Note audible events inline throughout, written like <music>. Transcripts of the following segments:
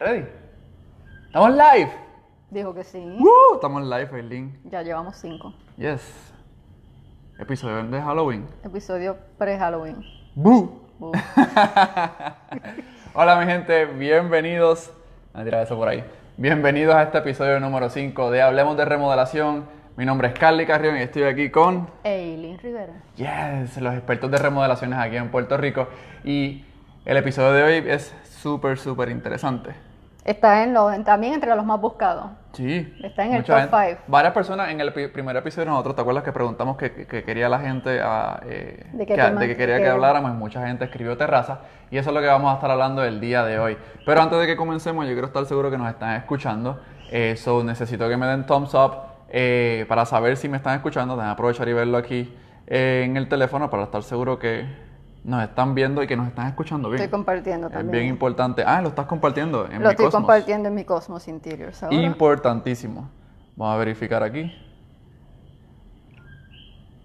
¿Ready? ¿Estamos live? Dijo que sí. ¡Woo! Estamos live, Aileen. Ya llevamos cinco. Yes. Episodio de Halloween. Episodio pre-Halloween. ¡Boo! <laughs> Hola, mi gente. Bienvenidos. A tirar eso por ahí. Bienvenidos a este episodio número cinco de Hablemos de Remodelación. Mi nombre es Carly Carrión y estoy aquí con. Eileen Rivera. Yes, los expertos de remodelaciones aquí en Puerto Rico. Y el episodio de hoy es súper, súper interesante. Está en lo, también entre los más buscados. Sí. Está en el top 5. Varias personas en el primer episodio nosotros, ¿te acuerdas que preguntamos qué quería la gente eh, ¿De, que, quería que, habláramos? Mucha gente escribió terraza y eso es lo que vamos a estar hablando el día de hoy. Pero antes de que comencemos, yo quiero estar seguro que nos están escuchando. Eso eh, necesito que me den thumbs up eh, para saber si me están escuchando. a aprovechar y verlo aquí en el teléfono para estar seguro que nos están viendo y que nos están escuchando bien. Estoy compartiendo también. Es bien importante. Ah, lo estás compartiendo en lo Lo estoy compartiendo en mi Cosmos Interior. Importantísimo. Vamos a verificar aquí.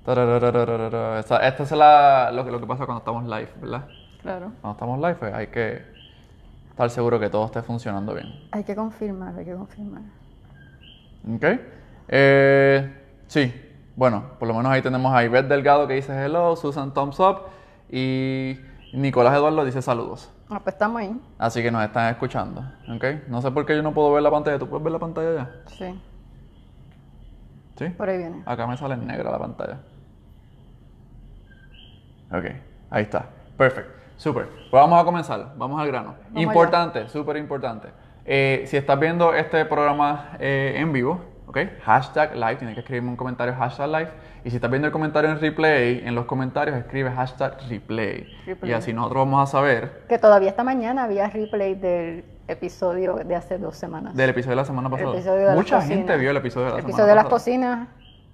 Esta es la, lo, que, lo que pasa cuando estamos live, ¿verdad? Claro. Cuando estamos live pues, hay que estar seguro que todo esté funcionando bien. Hay que confirmar, hay que confirmar. Ok. Eh, sí, bueno, por lo menos ahí tenemos a Ivette Delgado que dice hello, Susan Thumbs Up. Y Nicolás Eduardo dice saludos. Ah, pues estamos ahí. Así que nos están escuchando, ¿ok? No sé por qué yo no puedo ver la pantalla. ¿Tú puedes ver la pantalla ya? Sí. ¿Sí? Por ahí viene. Acá me sale en negra la pantalla. Ok, ahí está. Perfecto. super. Pues vamos a comenzar. Vamos al grano. importante, súper importante. Eh, si estás viendo este programa eh, en vivo, Hashtag live, tienes que escribirme un comentario hashtag live. Y si estás viendo el comentario en replay, en los comentarios escribe hashtag replay. Y así nosotros vamos a saber. Que todavía esta mañana había replay del episodio de hace dos semanas. Del episodio de la semana pasada. Mucha gente vio el episodio de la el episodio de las cocinas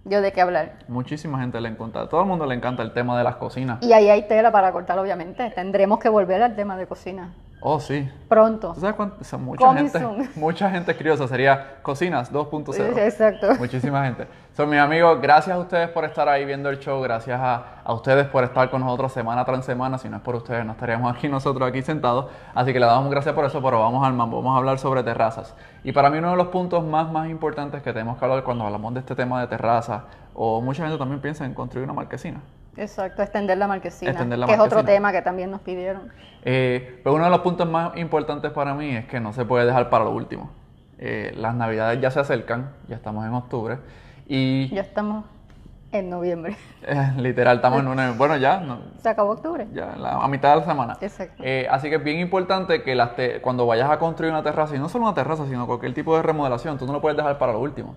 yo de qué hablar. Muchísima gente le encanta, a todo el mundo le encanta el tema de las cocinas. Y ahí hay tela para cortar, obviamente. Tendremos que volver al tema de cocina. Oh, sí. Pronto. ¿Sabes cuánto? mucha gente, <laughs> mucha gente curiosa. sería Cocinas 2.0. Exacto. Muchísima gente. Son mis amigos, gracias a ustedes por estar ahí viendo el show, gracias a, ustedes por estar con nosotros semana tras semana, si no es por ustedes no estaríamos aquí nosotros aquí sentados, así que le damos gracias por eso, pero vamos al mambo, vamos a hablar sobre terrazas. Y para mí uno de los puntos más, más importantes que tenemos que hablar cuando hablamos de este tema de terrazas, o mucha gente también piensa en construir una marquesina. Exacto, extender la marquesina, que es otro tema que también nos pidieron. Eh, pero uno de los puntos más importantes para mí es que no se puede dejar para lo último. Eh, las navidades ya se acercan, ya estamos en octubre y... Ya estamos en noviembre. <laughs> Eh, literal, estamos en noviembre. Bueno, ya... se acabó octubre. Ya, a mitad de la semana. Exacto. así que es bien importante que las cuando vayas a construir una terraza, y no solo una terraza, sino cualquier tipo de remodelación, tú no lo puedes dejar para lo último.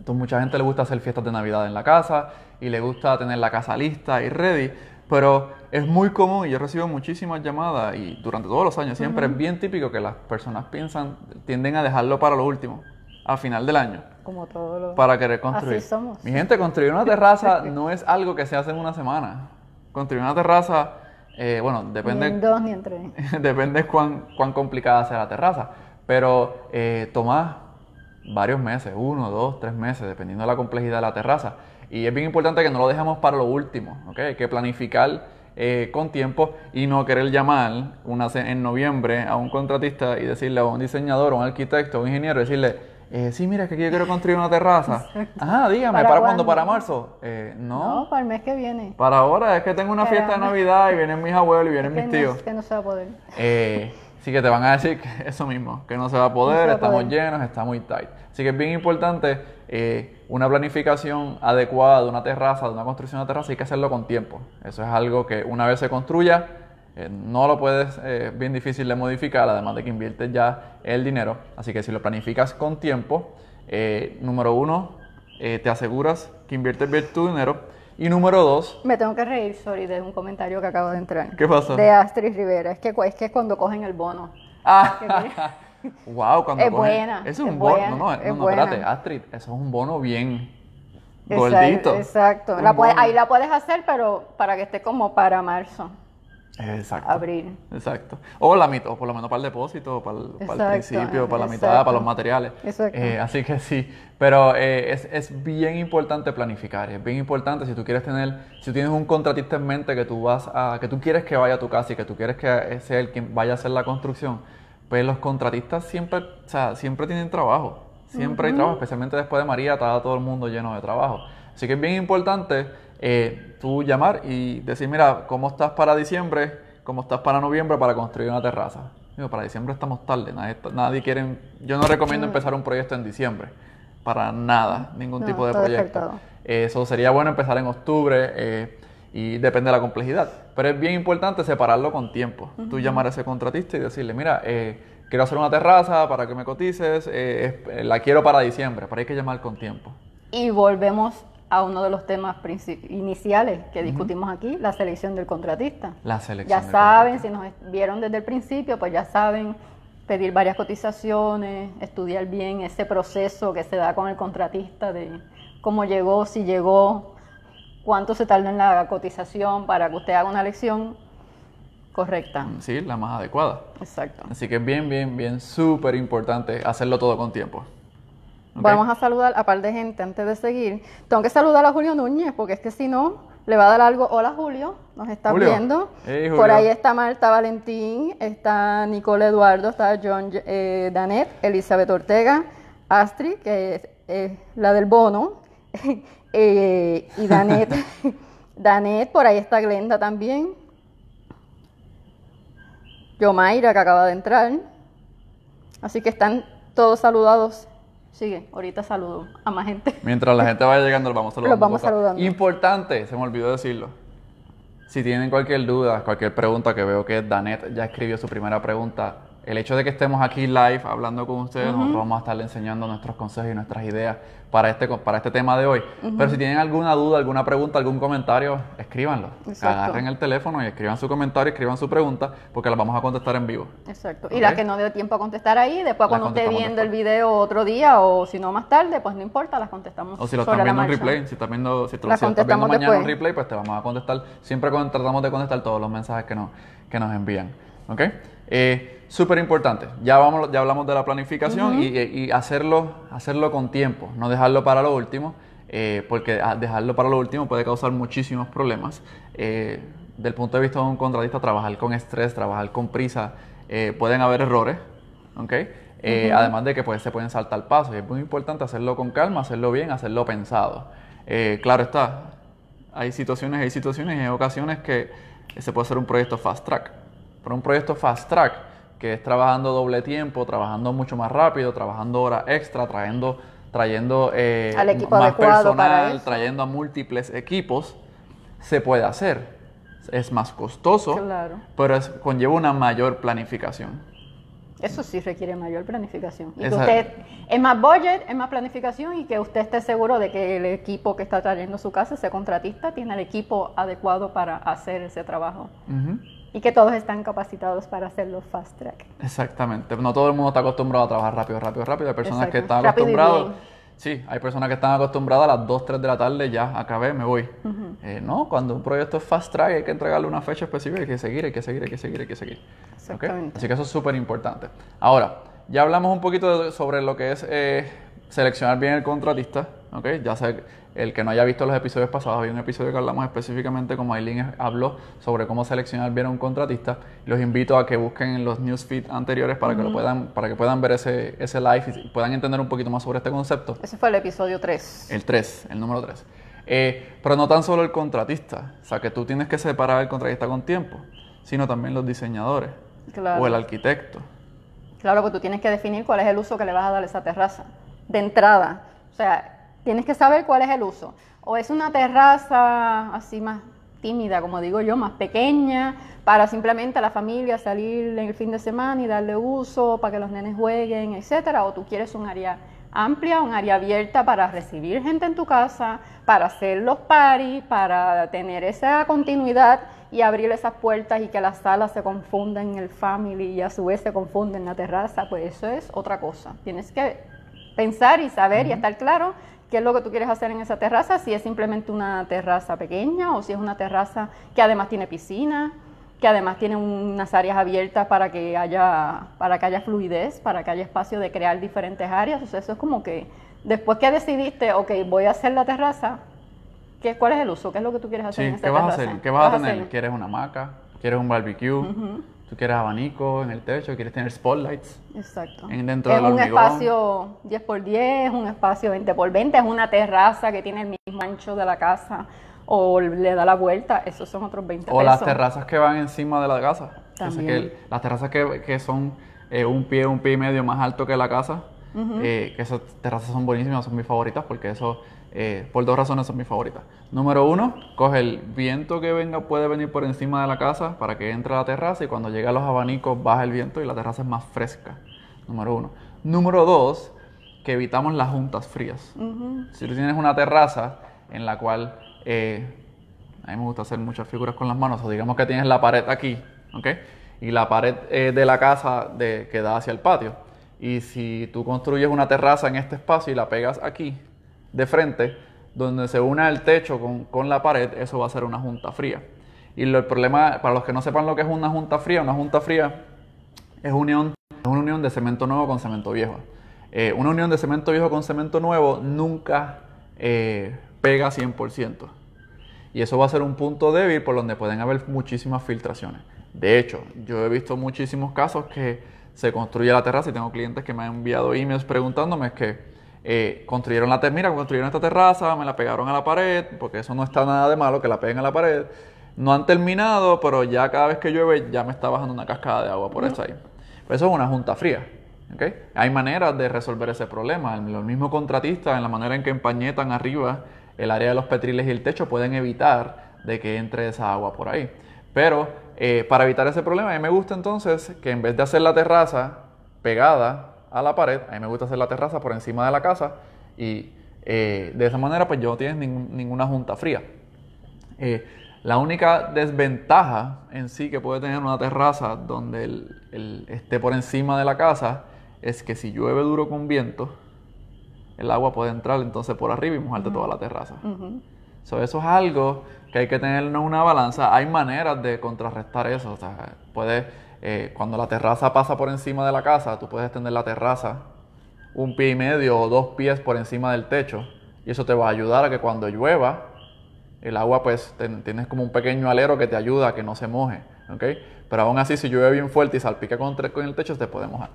Entonces, mucha gente le gusta hacer fiestas de Navidad en la casa y le gusta tener la casa lista y ready, pero es muy común y yo recibo muchísimas llamadas y durante todos los años siempre es bien típico que las personas piensan, tienden a dejarlo para lo último, a final del año. Como todos Para querer construir. Así somos. Mi gente, construir una terraza <laughs> no es algo que se hace en una semana. Construir una terraza, eh, bueno, depende... Ni en dos ni entre. <laughs> depende cuán, cuán complicada sea la terraza. Pero eh, tomás varios meses, uno, dos, tres meses, dependiendo de la complejidad de la terraza. Y es bien importante que no lo dejamos para lo último, ¿ok? Hay que planificar eh, con tiempo y no querer llamar una, en noviembre a un contratista y decirle a un diseñador, a un arquitecto, a un ingeniero, decirle, eh, sí, mira, es que yo quiero construir una terraza. <laughs> Ajá, dígame, ¿para, cuándo? ¿Para marzo? Eh, no. No, para el mes que viene. Para ahora, es que tengo una fiesta de Navidad y vienen mis abuelos y vienen mis tíos. es que no se va a poder. Eh, Así que te van a decir <laughs> eso mismo, que no se va a poder, estamos llenos, está muy tight. Así que es bien importante eh, una planificación adecuada de una terraza, de una construcción de terraza, hay que hacerlo con tiempo. Eso es algo que una vez se construya, eh, no lo puedes, es eh, bien difícil de modificar, además de que inviertes ya el dinero. Así que si lo planificas con tiempo, número uno, te aseguras que inviertes bien tu dinero. Y número dos. Me tengo que reír, sorry, de un comentario que acabo de entrar. ¿Qué pasa? De Astrid Rivera. Es que es que cuando cogen el bono. Ah. wow, <laughs> cuando es cogen. Buena, es, un bono. No, no, es no, espérate, Astrid, eso es un bono bien gordito. Exacto. La ahí la puedes hacer, pero para que esté como para marzo. Exacto. abrir. Exacto. O, la, por lo menos para el depósito, para el, para principio, para la mitad, para los materiales. Eh, así que sí, pero eh, es, es, bien importante planificar, es bien importante si tú quieres tener, si tienes un contratista en mente que tú vas a, que tú quieres que vaya a tu casa y que tú quieres que sea el quien vaya a hacer la construcción, pues los contratistas siempre, o sea, siempre tienen trabajo, siempre hay trabajo, especialmente después de María está todo el mundo lleno de trabajo. Así que es bien importante eh, tú llamar y decir, mira, ¿cómo estás para diciembre? ¿Cómo estás para noviembre para construir una terraza? Digo, para diciembre estamos tarde, nadie, nadie quiere, yo no recomiendo mm. empezar un proyecto en diciembre, para nada, ningún tipo de proyecto. Eso sería bueno empezar en octubre. Eh, y depende de la complejidad. Pero es bien importante separarlo con tiempo. Tú llamar a ese contratista y decirle, mira, eh, quiero hacer una terraza para que me cotices, la quiero para diciembre, pero hay que llamar con tiempo. Y volvemos a uno de los temas iniciales que discutimos aquí, la selección del contratista. La selección. Ya saben, si nos vieron desde el principio, pues ya saben pedir varias cotizaciones, estudiar bien ese proceso que se da con el contratista de cómo llegó, si llegó, cuánto se tarda en la cotización para que usted haga una elección correcta. Mm, sí, la más adecuada. Exacto. Así que bien, bien, bien, súper importante hacerlo todo con tiempo. Vamos a saludar a par de gente antes de seguir. Tengo que saludar a Julio Núñez, porque es que si no, le va a dar algo. Hola Julio, nos estás viendo. Por ahí está Marta Valentín, está Nicole Eduardo, está John eh, Danet, Elizabeth Ortega, Astrid, que es la del bono, <laughs> eh, y Danet. <laughs> Danet, por ahí está Glenda también. Yomaira, que acaba de entrar. Así que están todos saludados Sigue, ahorita saludo a más gente. <laughs> Mientras la gente vaya llegando, los vamos saludando. Los vamos saludando. Importante, se me olvidó decirlo. Si tienen cualquier duda, cualquier pregunta que veo que Danet ya escribió su primera pregunta, el hecho de que estemos aquí live hablando con ustedes, nosotros vamos a estar enseñando nuestros consejos y nuestras ideas para este, para este tema de hoy. Pero si tienen alguna duda, alguna pregunta, algún comentario, escríbanlo. Agarren el teléfono y escriban su comentario, escriban su pregunta, porque las vamos a contestar en vivo. Exacto. Y la que no dio tiempo a contestar ahí, después cuando esté viendo el video otro día o si no más tarde, pues no importa, las contestamos. O si lo están viendo en replay, si están viendo, si, estás viendo mañana en replay, pues te vamos a contestar. Siempre tratamos de contestar todos los mensajes que nos, que nos envían. ¿Ok? Eh, súper importante. Ya, vamos, ya hablamos de la planificación y, hacerlo, hacerlo con tiempo, no dejarlo para lo último, eh, porque dejarlo para lo último puede causar muchísimos problemas. Eh, del punto de vista de un contratista, trabajar con estrés, trabajar con prisa, eh, pueden haber errores, ¿ok? Además de que pues, se pueden saltar pasos. es muy importante hacerlo con calma, hacerlo bien, hacerlo pensado. claro está, hay situaciones, hay situaciones y hay ocasiones que se puede hacer un proyecto fast track. Pero un proyecto fast track que es trabajando doble tiempo, trabajando mucho más rápido, trabajando horas extra, trayendo, trayendo eh, más personal, trayendo a múltiples equipos, se puede hacer. Es más costoso, pero conlleva una mayor planificación. Eso sí requiere mayor planificación. usted, es más budget, es más planificación y que usted esté seguro de que el equipo que está trayendo su casa, ese contratista, tiene el equipo adecuado para hacer ese trabajo. Y que todos están capacitados para hacerlo fast track. Exactamente. No todo el mundo está acostumbrado a trabajar rápido, rápido, rápido. Hay personas que están acostumbradas. Sí, hay personas que están acostumbradas a las 2, 3 de la tarde, ya acabé, me voy. Eh, no, cuando un proyecto es fast track hay que entregarle una fecha específica, hay que seguir, hay que seguir, hay que seguir, hay que seguir. Exactamente. Así que eso es súper importante. Ahora, ya hablamos un poquito sobre lo que es eh, seleccionar bien el contratista, ¿ok? Ya sé, el que no haya visto los episodios pasados, había un episodio que hablamos específicamente, como Aileen habló, sobre cómo seleccionar bien a un contratista. Los invito a que busquen en los newsfeed anteriores para que lo puedan, para que puedan ver ese, ese live y puedan entender un poquito más sobre este concepto. Ese fue el episodio 3. El 3, el número 3. Eh, pero no tan solo el contratista, o sea, que tú tienes que separar al contratista con tiempo, sino también los diseñadores o el arquitecto. Claro, porque tú tienes que definir cuál es el uso que le vas a dar a esa terraza de entrada. O sea, tienes que saber cuál es el uso. O es una terraza así más tímida, como digo yo, más pequeña, para simplemente a la familia salir en el fin de semana y darle uso, para que los nenes jueguen, etcétera. O tú quieres un área amplia, un área abierta para recibir gente en tu casa, para hacer los paris, para tener esa continuidad y abrir esas puertas y que las salas se confundan en el family y a su vez se confunden en la terraza, pues eso es otra cosa. Tienes que pensar y saber y estar claro qué es lo que tú quieres hacer en esa terraza, si es simplemente una terraza pequeña o si es una terraza que además tiene piscina, que además tiene unas áreas abiertas para que haya, para que haya fluidez, para que haya espacio de crear diferentes áreas. O eso es como que después que decidiste, ok, voy a hacer la terraza, ¿qué, ¿cuál es el uso? ¿Qué es lo que tú quieres hacer ¿qué vas A hacer? ¿Qué vas, a tener? ¿Quieres una hamaca? ¿Quieres un barbecue? tú quieres abanico en el techo, quieres tener spotlights. Exacto. En, dentro es un espacio 10x10, un espacio 20x20, es una terraza que tiene el mismo ancho de la casa o le da la vuelta, esos son otros 20 O las terrazas que van encima de la casa. También. que las terrazas que, que son eh, un pie, un pie y medio más alto que la casa, eh, que esas terrazas son buenísimas, son mis favoritas porque eso eh, por dos razones son mis favoritas. Número uno, coge el viento que venga, puede venir por encima de la casa para que entre a la terraza y cuando llega a los abanicos baja el viento y la terraza es más fresca. Número uno. Número dos, que evitamos las juntas frías. Si tú tienes una terraza en la cual eh, a mí me gusta hacer muchas figuras con las manos, o digamos que tienes la pared aquí, Y la pared eh, de la casa de, que da hacia el patio. Y si tú construyes una terraza en este espacio y la pegas aquí, de frente, donde se una el techo con, la pared, eso va a ser una junta fría. Y el problema, para los que no sepan lo que es una junta fría, una junta fría es, unión, es una unión de cemento nuevo con cemento viejo. Eh, una unión de cemento viejo con cemento nuevo nunca eh, pega 100%. Y eso va a ser un punto débil por donde pueden haber muchísimas filtraciones. De hecho, yo he visto muchísimos casos que se construye la terraza y tengo clientes que me han enviado emails preguntándome que eh, construyeron la termina construyeron esta terraza, me la pegaron a la pared, porque eso no está nada de malo que la peguen a la pared. No han terminado, pero ya cada vez que llueve ya me está bajando una cascada de agua por eso ahí. eso es una junta fría. ¿okay? Hay maneras de resolver ese problema. Los mismos contratistas, en la manera en que empañetan arriba el área de los petriles y el techo, pueden evitar de que entre esa agua por ahí. Pero eh, para evitar ese problema, a mí me gusta entonces que en vez de hacer la terraza pegada a la pared. A mí me gusta hacer la terraza por encima de la casa y eh, de esa manera pues yo no tienes ninguna junta fría. Eh, la única desventaja en sí que puede tener una terraza donde el, esté por encima de la casa es que si llueve duro con viento, el agua puede entrar entonces por arriba y mojarte toda la terraza. sobre eso es algo que hay que tener una balanza. Hay maneras de contrarrestar eso. O sea, puedes eh, cuando la terraza pasa por encima de la casa, tú puedes extender la terraza un pie y medio o dos pies por encima del techo. Y eso te va a ayudar a que cuando llueva, el agua pues tienes como un pequeño alero que te ayuda a que no se moje. Pero aún así, si llueve bien fuerte y salpica contra, con, el techo, te puede mojar.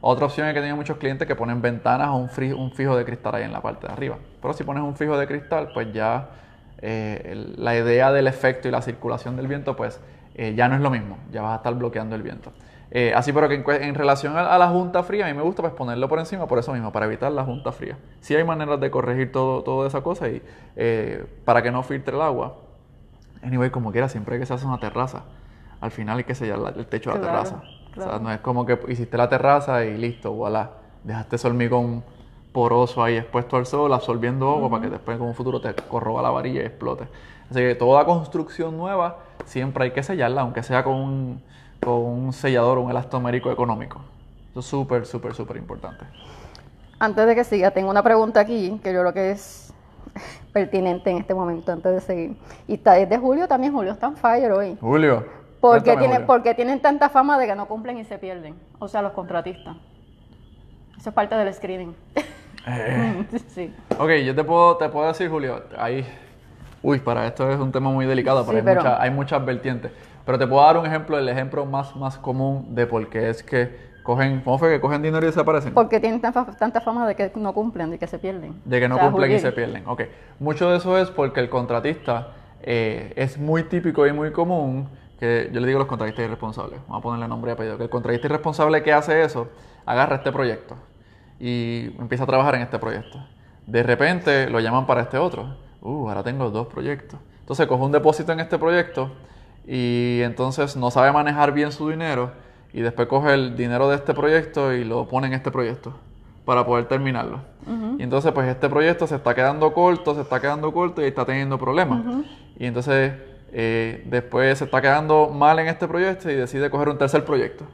Otra opción es que tienen muchos clientes que ponen ventanas o un, fijo de cristal ahí en la parte de arriba. Pero si pones un fijo de cristal, pues ya eh, la idea del efecto y la circulación del viento pues eh, ya no es lo mismo, ya vas a estar bloqueando el viento. Eh, así, pero que en, relación a, la junta fría, a mí me gusta pues, ponerlo por encima por eso mismo, para evitar la junta fría. si hay maneras de corregir todo, toda esa cosa y eh, para que no filtre el agua. Anyway, como quiera, siempre que se hace una terraza, al final hay que sellar el techo de la terraza. O sea, no es como que hiciste la terraza y listo, voilà. Dejaste ese hormigón poroso ahí expuesto al sol, absorbiendo agua para que después en un futuro te corroba la varilla y explote. Así que toda construcción nueva siempre hay que sellarla, aunque sea con un, sellador un elastomérico económico. Eso es súper, súper, súper importante. Antes de que siga, tengo una pregunta aquí que yo creo que es <laughs> pertinente en este momento, antes de seguir. Y está desde julio también, Julio está en fire hoy. Julio. ¿Por qué, tienen, tienen tanta fama de que no cumplen y se pierden? O sea, los contratistas. Eso es parte del screening. Eh. <laughs> sí. Ok, yo te puedo, te puedo decir, Julio, ahí uy, para esto es un tema muy delicado, hay, pero... hay muchas vertientes. Pero te puedo dar un ejemplo, el ejemplo más, más común de por qué es que cogen, ¿cómo fue que cogen dinero y desaparecen? Porque tienen tanta, fama de que no cumplen, y que se pierden. De que no cumplen y se pierden, ok. Mucho de eso es porque el contratista eh, es muy típico y muy común, que yo le digo a los contratistas irresponsables, vamos a ponerle nombre y apellido, que el contratista irresponsable que hace eso, agarra este proyecto y empieza a trabajar en este proyecto. De repente lo llaman para este otro uh, ahora tengo dos proyectos. Entonces coge un depósito en este proyecto y entonces no sabe manejar bien su dinero y después coge el dinero de este proyecto y lo pone en este proyecto para poder terminarlo. Y entonces pues este proyecto se está quedando corto, se está quedando corto y está teniendo problemas. Y entonces eh, después se está quedando mal en este proyecto y decide coger un tercer proyecto.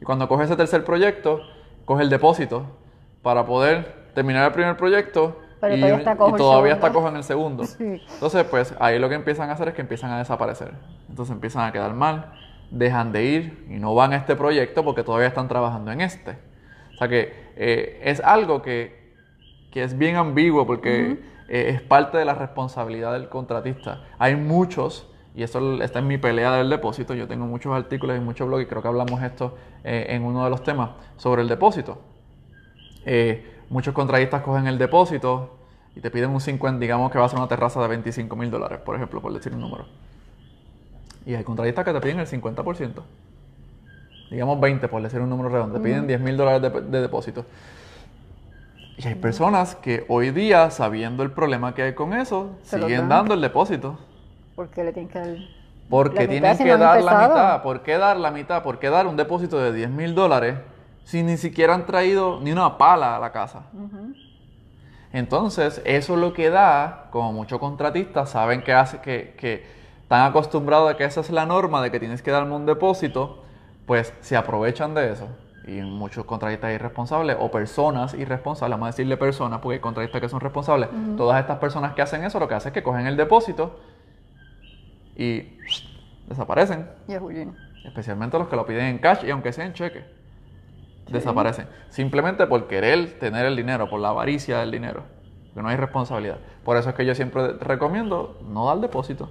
Y cuando coge ese tercer proyecto, coge el depósito para poder terminar el primer proyecto pero y, todavía está cojo. en el segundo. <laughs> Entonces, pues ahí lo que empiezan a hacer es que empiezan a desaparecer. Entonces empiezan a quedar mal, dejan de ir y no van a este proyecto porque todavía están trabajando en este. O sea que eh, es algo que, es bien ambiguo porque eh, es parte de la responsabilidad del contratista. Hay muchos y eso está en mi pelea del depósito. Yo tengo muchos artículos y muchos blogs y creo que hablamos esto eh, en uno de los temas sobre el depósito. Muchos contratistas cogen el depósito y te piden un 50, digamos que vas a una terraza de 25 mil dólares, por ejemplo, por decir un número. Y hay contratistas que te piden el 50%. Digamos 20, por decir un número redondo. Te piden 10 mil dólares de, depósito. Y hay personas que hoy día, sabiendo el problema que hay con eso, siguen dando el depósito. ¿Por qué le tienen que dar? Porque tienen que dar la mitad. ¿Por qué dar la mitad? ¿Por qué dar un depósito de 10 mil dólares si ni siquiera han traído ni una pala a la casa. Entonces, eso lo que da, como muchos contratistas saben que hace que, están acostumbrados a que esa es la norma de que tienes que darme un depósito, pues se aprovechan de eso. Y muchos contratistas irresponsables o personas irresponsables, vamos a decirle personas, porque hay contratistas que son responsables. Todas estas personas que hacen eso lo que hacen es que cogen el depósito y desaparecen. Y es Especialmente los que lo piden en cash y aunque sea en cheque desaparecen. Simplemente por querer tener el dinero, por la avaricia del dinero. Que no hay responsabilidad. Por eso es que yo siempre recomiendo no dar depósito.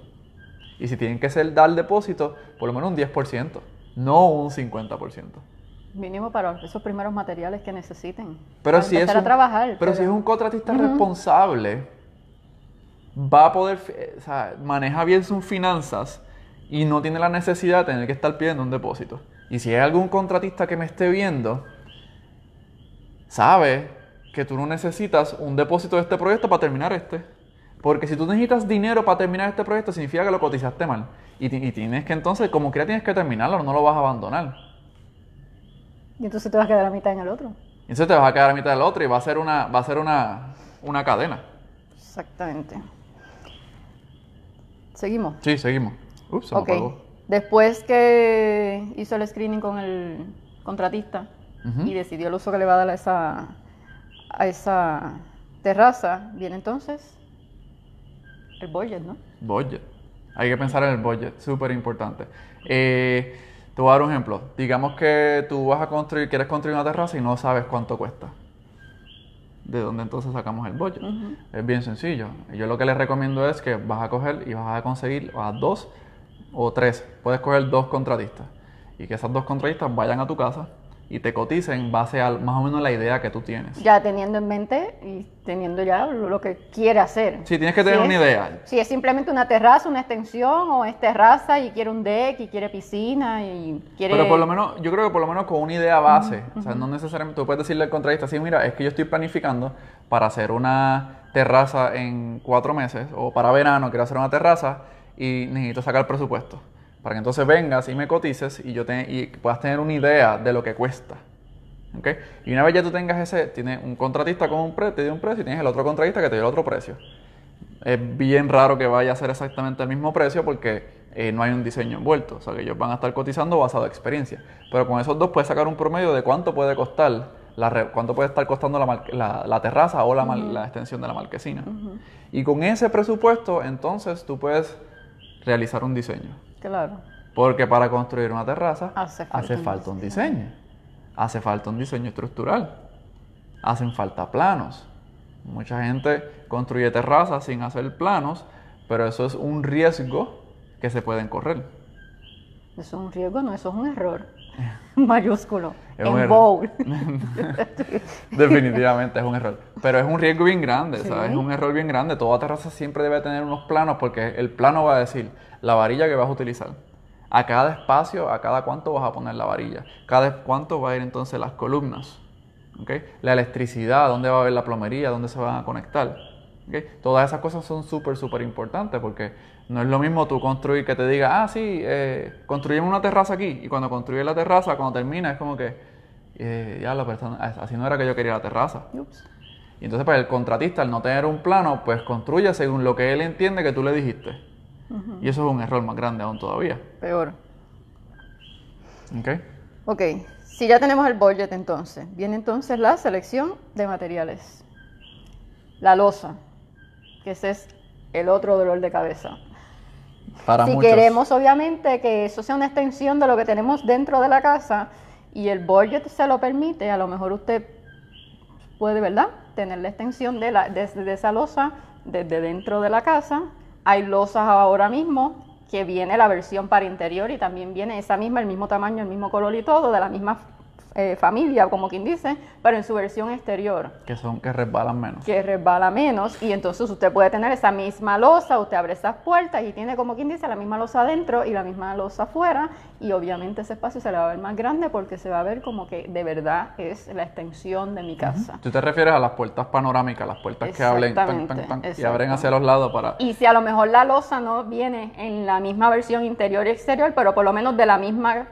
Y si tienen que ser dar depósito, por lo menos un 10%, no un 50%. Mínimo para esos primeros materiales que necesiten. Pero, si es, un, trabajar, pero, si es un contratista responsable, va a poder, eh, maneja bien sus finanzas y no tiene la necesidad de tener que estar pidiendo un depósito. Y si hay algún contratista que me esté viendo, sabe que tú no necesitas un depósito de este proyecto para terminar este. Porque si tú necesitas dinero para terminar este proyecto, significa que lo cotizaste mal. Y, tienes que entonces, como quiera, tienes que terminarlo, no lo vas a abandonar. Y entonces te vas a quedar a mitad en el otro. Y entonces te vas a quedar a mitad del otro y va a ser una, va a ser una, una cadena. Exactamente. ¿Seguimos? Sí, seguimos. Ups, Después que hizo el screening con el contratista y decidió el uso que le va a dar a esa, a esa terraza, viene entonces el budget, ¿no? Budget. Hay que pensar en el budget, súper importante. Eh, te voy a dar un ejemplo. Digamos que tú vas a construir, quieres construir una terraza y no sabes cuánto cuesta. ¿De dónde entonces sacamos el budget? Es bien sencillo. Yo lo que les recomiendo es que vas a coger y vas a conseguir a dos o tres, puedes coger dos contratistas y que esas dos contratistas vayan a tu casa y te coticen base a más o menos la idea que tú tienes. Ya teniendo en mente y teniendo ya lo que quiere hacer. Sí, tienes que tener una idea. Si es simplemente una terraza, una extensión, o es terraza y quiere un deck y quiere piscina y quiere... Pero por lo menos, yo creo que por lo menos con una idea base, o sea, no necesariamente, tú puedes decirle al contratista, sí, mira, es que yo estoy planificando para hacer una terraza en cuatro meses, o para verano quiero hacer una terraza, y necesito sacar presupuesto. Para que entonces vengas y me cotices y, yo te, puedas tener una idea de lo que cuesta. Y una vez ya tú tengas ese, tienes un contratista con un te dio un precio y tienes el otro contratista que te dio el otro precio. Es bien raro que vaya a ser exactamente el mismo precio porque eh, no hay un diseño envuelto. O sea, que ellos van a estar cotizando basado en experiencia. Pero con esos dos puedes sacar un promedio de cuánto puede costar la, cuánto puede estar costando la, la, terraza o la, extensión de la marquesina. Y con ese presupuesto, entonces tú puedes realizar un diseño. Claro. Porque para construir una terraza hace falta, un diseño. diseño. Hace falta un diseño estructural. Hacen falta planos. Mucha gente construye terrazas sin hacer planos, pero eso es un riesgo que se pueden correr. Eso es un riesgo, no, eso es un error. <laughs> mayúsculo, en bowl. <laughs> Definitivamente es un error. Pero es un riesgo bien grande, ¿sabes? Es un error bien grande. Toda terraza siempre debe tener unos planos porque el plano va a decir la varilla que vas a utilizar. A cada espacio, a cada cuánto vas a poner la varilla. Cada cuánto va a ir entonces las columnas. La electricidad, dónde va a haber la plomería, dónde se van a conectar. Todas esas cosas son súper, súper importantes porque no es lo mismo tú construir que te diga, ah, sí, eh, una terraza aquí. Y cuando construye la terraza, cuando termina, es como que, ya eh, la persona, así no era que yo quería la terraza. Y entonces, para pues, el contratista, al no tener un plano, pues construye según lo que él entiende que tú le dijiste. Y eso es un error más grande aún todavía. Peor. Ok. Ok, si ya tenemos el budget entonces, viene entonces la selección de materiales. La losa, que ese es el otro dolor de cabeza si queremos, obviamente, que eso sea una extensión de lo que tenemos dentro de la casa y el budget se lo permite, a lo mejor usted puede, ¿verdad?, tener la extensión de, la, esa losa desde dentro de la casa. Hay losas ahora mismo que viene la versión para interior y también viene esa misma, el mismo tamaño, el mismo color y todo, de la misma eh, familia, como quien dice, pero en su versión exterior. Que son, que resbalan menos. Que resbala menos y entonces usted puede tener esa misma losa, usted abre esas puertas y tiene como quien dice la misma losa adentro y la misma losa afuera y obviamente ese espacio se le va a ver más grande porque se va a ver como que de verdad es la extensión de mi casa. Tú te refieres a las puertas panorámicas, las puertas que abren y abren hacia los lados para... Y si a lo mejor la losa no viene en la misma versión interior y exterior, pero por lo menos de la misma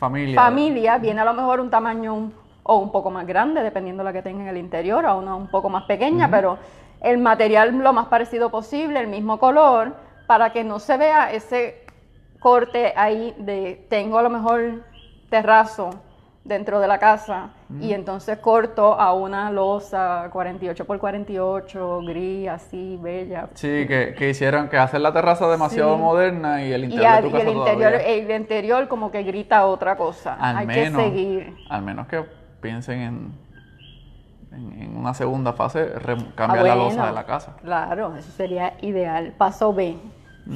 familia. familia viene a lo mejor un tamaño o un poco más grande, dependiendo la que tenga en el interior, o una un poco más pequeña, pero el material lo más parecido posible, el mismo color, para que no se vea ese corte ahí de tengo a lo mejor terrazo dentro de la casa y entonces corto a una losa 48 por 48 gris así bella sí que, hicieron que hacen la terraza demasiado moderna y el interior el interior como que grita otra cosa hay que seguir al menos que piensen en en, una segunda fase cambiar ah, la losa de la casa claro eso sería ideal paso B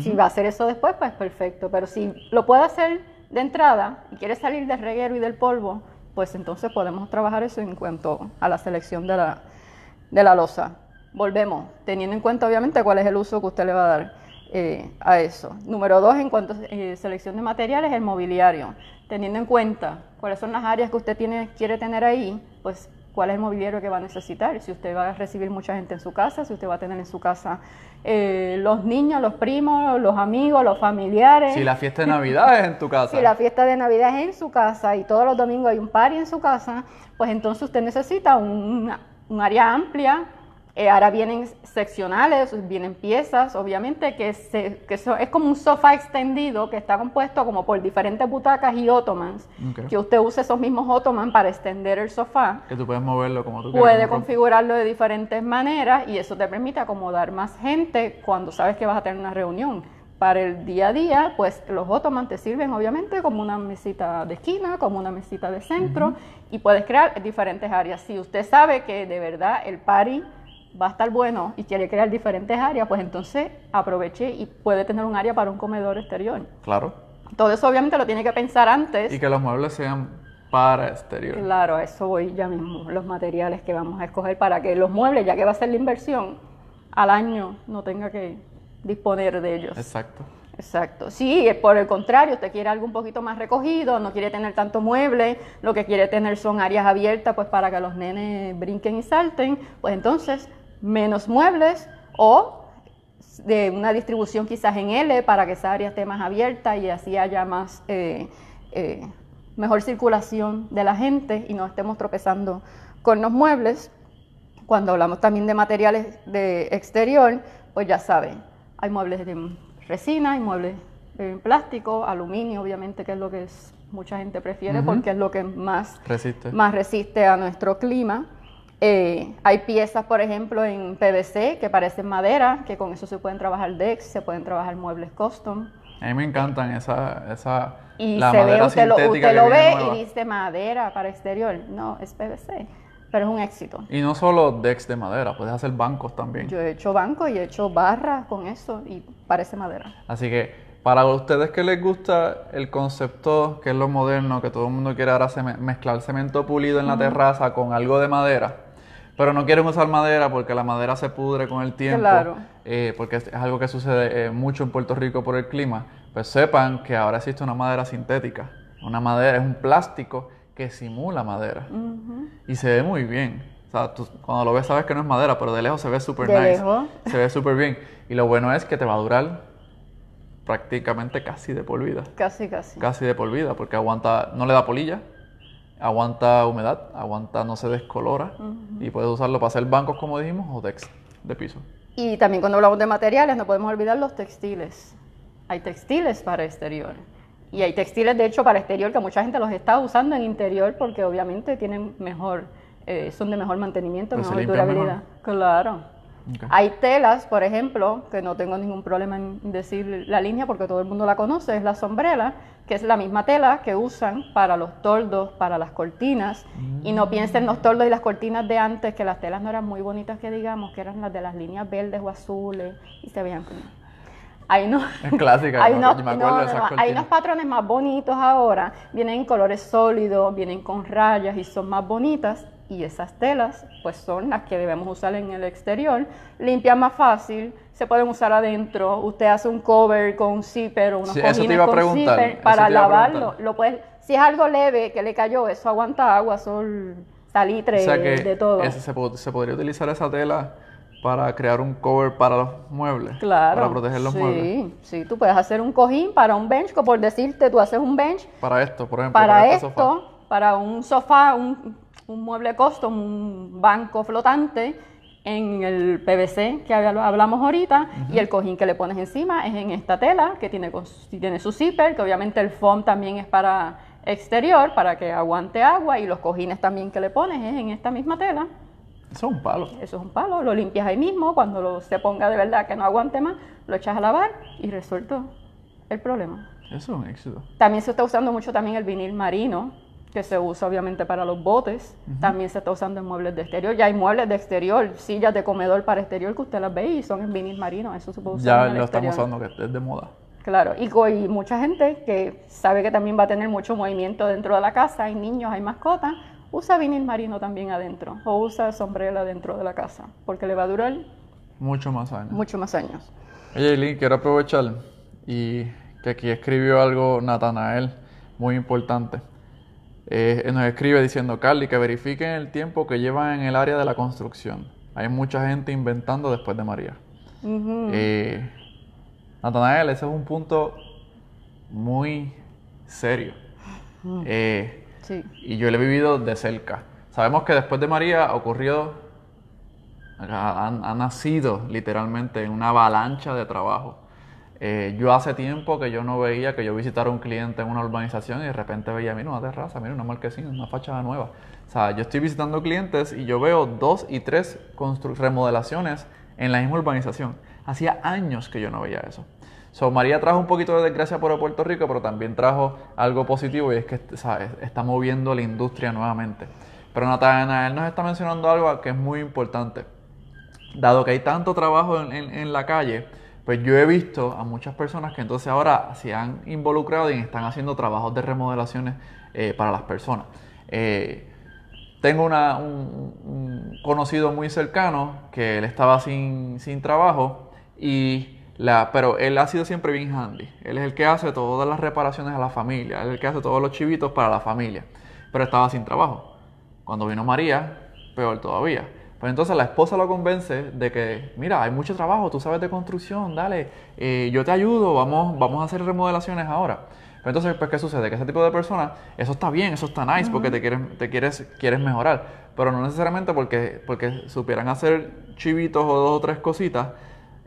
si va a hacer eso después pues perfecto pero si lo puede hacer de entrada y quiere salir del reguero y del polvo, pues entonces podemos trabajar eso en cuanto a la selección de la, losa. Volvemos, teniendo en cuenta obviamente cuál es el uso que usted le va a dar eh, a eso. Número dos, en cuanto a eh, selección de materiales, el mobiliario. Teniendo en cuenta cuáles son las áreas que usted tiene, quiere tener ahí, pues cuál es el mobiliario que va a necesitar, si usted va a recibir mucha gente en su casa, si usted va a tener en su casa eh, los niños, los primos, los amigos, los familiares. Si la fiesta de Navidad es en tu <laughs> casa. Si la fiesta de Navidad es en su casa y todos los domingos hay un party en su casa, pues entonces usted necesita un área amplia eh, ahora vienen seccionales, vienen piezas, obviamente, que, es como un sofá extendido que está compuesto como por diferentes butacas y ottomans, que usted use esos mismos ottomans para extender el sofá. Que tú puedes moverlo como tú quieras. Puede configurarlo de diferentes maneras y eso te permite acomodar más gente cuando sabes que vas a tener una reunión. Para el día a día, pues los ottomans te sirven obviamente como una mesita de esquina, como una mesita de centro y puedes crear diferentes áreas. Si usted sabe que de verdad el party va a estar bueno y quiere crear diferentes áreas, pues entonces aproveche y puede tener un área para un comedor exterior. Claro. Todo eso obviamente lo tiene que pensar antes. Y que los muebles sean para exterior. Claro, eso voy ya mismo, los materiales que vamos a escoger para que los muebles, ya que va a ser la inversión, al año no tenga que disponer de ellos. Exacto. Exacto. Sí, por el contrario, usted quiere algo un poquito más recogido, no quiere tener tanto mueble, lo que quiere tener son áreas abiertas pues para que los nenes brinquen y salten, pues entonces menos muebles o de una distribución quizás en L para que esa área esté más abierta y así haya más eh, eh, mejor circulación de la gente y no estemos tropezando con los muebles. Cuando hablamos también de materiales de exterior, pues ya saben, hay muebles de resina, hay muebles de plástico, aluminio, obviamente, que es lo que mucha gente prefiere porque es lo que más más resiste a nuestro clima. Eh, hay piezas, por ejemplo, en PVC que parecen madera, que con eso se pueden trabajar decks, se pueden trabajar muebles custom. A mí me encantan esa, esa y la madera ve, usted lo, ve y dice madera para exterior. No, es PVC, pero es un éxito. Y no solo decks de madera, puedes hacer bancos también. Yo he hecho bancos y he hecho barras con eso y parece madera. Así que para ustedes que les gusta el concepto, que es lo moderno, que todo el mundo quiere ahora mezclar cemento pulido en la terraza con algo de madera, pero no quieren usar madera porque la madera se pudre con el tiempo. Eh, porque es algo que sucede eh, mucho en Puerto Rico por el clima. Pues sepan que ahora existe una madera sintética. Una madera es un plástico que simula madera. Y se ve muy bien. O sea, cuando lo ves sabes que no es madera, pero de lejos se ve súper nice. Se ve súper bien. Y lo bueno es que te va a durar prácticamente casi de por vida. Casi, casi. Casi de por vida, porque aguanta, no le da polilla, aguanta humedad, aguanta, no se descolora y puedes usarlo para hacer bancos, como dijimos, o decks de piso. Y también cuando hablamos de materiales, no podemos olvidar los textiles. Hay textiles para exterior. Y hay textiles, de hecho, para exterior que mucha gente los está usando en interior porque obviamente tienen mejor, eh, son de mejor mantenimiento, mejor durabilidad. Claro. Hay telas, por ejemplo, que no tengo ningún problema en decir la línea porque todo el mundo la conoce, es la sombrera, que es la misma tela que usan para los toldos, para las cortinas. Y no piensen los toldos y las cortinas de antes, que las telas no eran muy bonitas, que digamos, que eran las de las líneas verdes o azules y se veían como... unos, <laughs> clásica, hay, unos, no, no, no, hay unos patrones más bonitos ahora, vienen en colores sólidos, vienen con rayas y son más bonitas y esas telas pues son las que debemos usar en el exterior. Limpia más fácil, se pueden usar adentro. Usted hace un cover con zipper o unos sí, cojines con zipper para lavarlo. Lo puedes, si es algo leve que le cayó, eso aguanta agua, sol, salitre, o de todo. se, podría utilizar esa tela para crear un cover para los muebles. Claro. Para proteger los muebles. Sí, sí, tú puedes hacer un cojín para un bench, por decirte, tú haces un bench. Para esto, por ejemplo. Para, este esto, para un sofá, un un mueble custom, un banco flotante en el PVC que hablamos ahorita y el cojín que le pones encima es en esta tela que tiene, tiene su zipper, que obviamente el foam también es para exterior, para que aguante agua y los cojines también que le pones es en esta misma tela. Eso es un palo. Eso es un palo, lo limpias ahí mismo, cuando se ponga de verdad que no aguante más, lo echas a lavar y resuelto el problema. Eso es un éxito. También se está usando mucho también el vinil marino, que se usa obviamente para los botes, también se está usando en muebles de exterior. Ya hay muebles de exterior, sillas de comedor para exterior que usted las ve y son en vinil marino, eso se puede usar. Ya en el lo estamos usando, que es de moda. Claro, y, mucha gente que sabe que también va a tener mucho movimiento dentro de la casa, hay niños, hay mascotas, usa vinil marino también adentro o usa sombrero dentro de la casa, porque le va a durar mucho más años. Mucho más años. Oye, Eileen, quiero aprovechar y que aquí escribió algo Natanael muy importante. Eh, nos escribe diciendo, Carly, que verifiquen el tiempo que llevan en el área de la construcción. Hay mucha gente inventando después de María. Eh, Natanael, ese es un punto muy serio. Eh, y yo lo he vivido de cerca. Sabemos que después de María ocurrió, ha, ha, nacido literalmente en una avalancha de trabajo. Eh, yo hace tiempo que yo no veía que yo visitara un cliente en una urbanización y de repente veía, mira, una terraza, mira, una marquesina, una fachada nueva. O sea, yo estoy visitando clientes y yo veo dos y tres remodelaciones en la misma urbanización. Hacía años que yo no veía eso. So, María trajo un poquito de desgracia por Puerto Rico, pero también trajo algo positivo y es que ¿sabes? está moviendo la industria nuevamente. Pero Natanael él nos está mencionando algo que es muy importante. Dado que hay tanto trabajo en la calle, pues yo he visto a muchas personas que entonces ahora se han involucrado y están haciendo trabajos de remodelaciones eh, para las personas. Eh, tengo un, conocido muy cercano que él estaba sin, trabajo, y pero él ha sido siempre bien handy. Él es el que hace todas las reparaciones a la familia, él es el que hace todos los chivitos para la familia, pero estaba sin trabajo. Cuando vino María, peor todavía pues entonces la esposa lo convence de que, mira, hay mucho trabajo, tú sabes de construcción, dale, eh, yo te ayudo, vamos, vamos a hacer remodelaciones ahora. entonces, pues, ¿qué sucede? Que ese tipo de personas, eso está bien, eso está nice, porque te quieres, te quieres, quieres mejorar. Pero no necesariamente porque, porque supieran hacer chivitos o dos o tres cositas,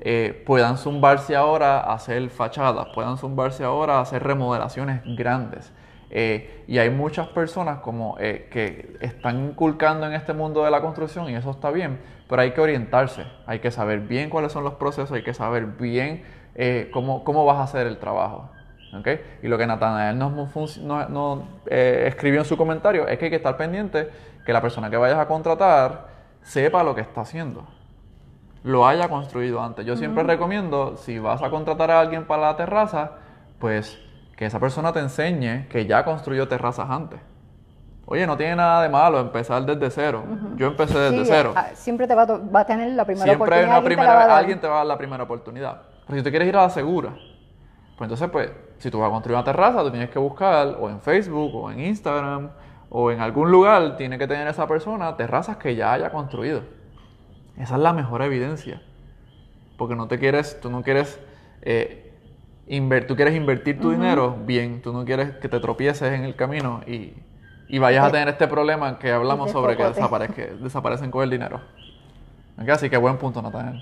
eh, puedan zumbarse ahora a hacer fachadas, puedan zumbarse ahora a hacer remodelaciones grandes. Eh, y hay muchas personas como eh, que están inculcando en este mundo de la construcción y eso está bien, pero hay que orientarse, hay que saber bien cuáles son los procesos, hay que saber bien eh, cómo, vas a hacer el trabajo. Y lo que Natanael nos, no, escribió en su comentario es que hay que estar pendiente que la persona que vayas a contratar sepa lo que está haciendo lo haya construido antes. Yo siempre recomiendo, si vas a contratar a alguien para la terraza, pues que esa persona te enseñe que ya construyó terrazas antes. Oye, no tiene nada de malo empezar desde cero. Yo empecé desde cero. Ah, siempre te va a, tener la primera oportunidad. Siempre alguien, te va a dar la primera oportunidad. Pero si tú quieres ir a la segura, pues entonces, pues, si tú vas a construir una terraza, tú tienes que buscar o en Facebook o en Instagram o en algún lugar, tiene que tener esa persona terrazas que ya haya construido. Esa es la mejor evidencia. Porque no te quieres, tú no quieres eh, tú quieres invertir tu dinero, bien, tú no quieres que te tropieces en el camino y, vayas a tener este problema que hablamos sobre que, que, desaparecen con el dinero. Así que buen punto, Natalia.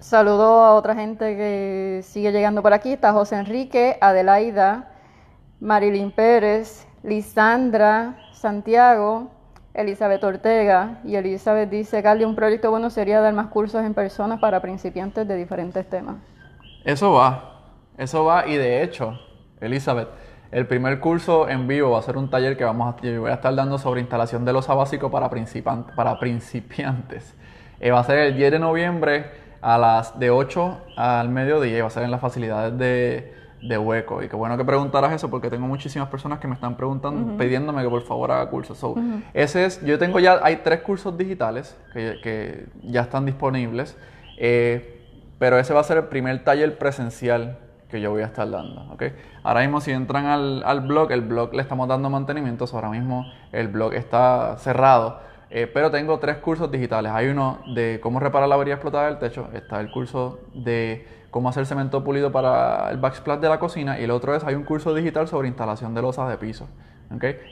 Saludo a otra gente que sigue llegando por aquí. Está José Enrique, Adelaida, Marilyn Pérez, Lisandra, Santiago, Elizabeth Ortega. Y Elizabeth dice, Carly, un proyecto bueno sería dar más cursos en personas para principiantes de diferentes temas. Eso va. Eso va y de hecho, Elizabeth, el primer curso en vivo va a ser un taller que vamos a, yo voy a estar dando sobre instalación de losa básico para, principiantes. <laughs> Eh, va a ser el 10 de noviembre a las de 8 al mediodía y va a ser en las facilidades de, hueco. Y qué bueno que preguntaras eso porque tengo muchísimas personas que me están preguntando, pidiéndome que por favor haga cursos. ese es, yo tengo ya, hay tres cursos digitales que, ya están disponibles, eh, pero ese va a ser el primer taller presencial que yo voy a estar dando. Ahora mismo si entran al, blog, el blog le estamos dando mantenimientos, ahora mismo el blog está cerrado, eh, pero tengo tres cursos digitales. Hay uno de cómo reparar la avería explotada del techo, está el curso de cómo hacer cemento pulido para el backsplash de la cocina y el otro es, hay un curso digital sobre instalación de losas de piso.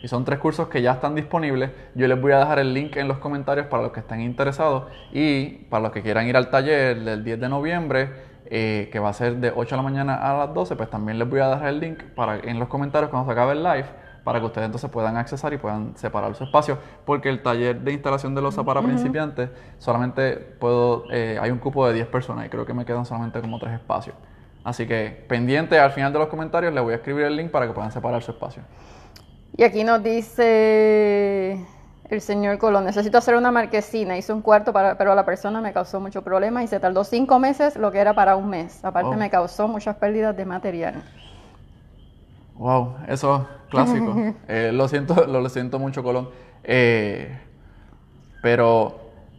Y son tres cursos que ya están disponibles. Yo les voy a dejar el link en los comentarios para los que estén interesados y para los que quieran ir al taller del 10 de noviembre eh, que va a ser de 8 de la mañana a las 12, pues también les voy a dejar el link para, en los comentarios cuando se acabe el live para que ustedes entonces puedan accesar y puedan separar su espacio, porque el taller de instalación de losa para principiantes solamente puedo, eh, hay un cupo de 10 personas y creo que me quedan solamente como 3 espacios. Así que pendiente al final de los comentarios les voy a escribir el link para que puedan separar su espacio. Y aquí nos dice el señor Colón, necesito hacer una marquesina, hice un cuarto, para, pero a la persona me causó mucho problema y se tardó cinco meses lo que era para un mes. Aparte me causó muchas pérdidas de material. Wow, eso es clásico. <laughs> Eh, lo siento, lo, siento mucho Colón. Eh, pero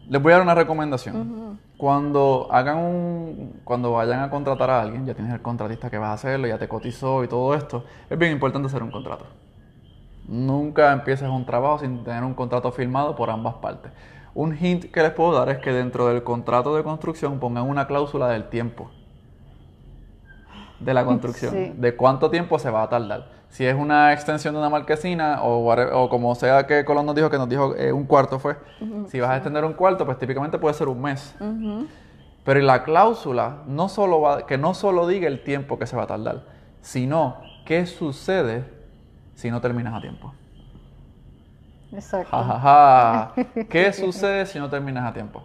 les voy a dar una recomendación. Cuando hagan un, cuando vayan a contratar a alguien, ya tienes el contratista que vas a hacerlo, ya te cotizó y todo esto, es bien importante hacer un contrato. Nunca empieces un trabajo sin tener un contrato firmado por ambas partes. Un hint que les puedo dar es que dentro del contrato de construcción pongan una cláusula del tiempo de la <laughs> construcción, de cuánto tiempo se va a tardar. Si es una extensión de una marquesina o, como sea que Colón nos dijo, que nos dijo eh, un cuarto fue, si vas a extender un cuarto, pues típicamente puede ser un mes. Pero la cláusula no solo va, que no solo diga el tiempo que se va a tardar, sino qué sucede si no terminas a tiempo. Exacto. <laughs> ¿Qué sucede si no terminas a tiempo?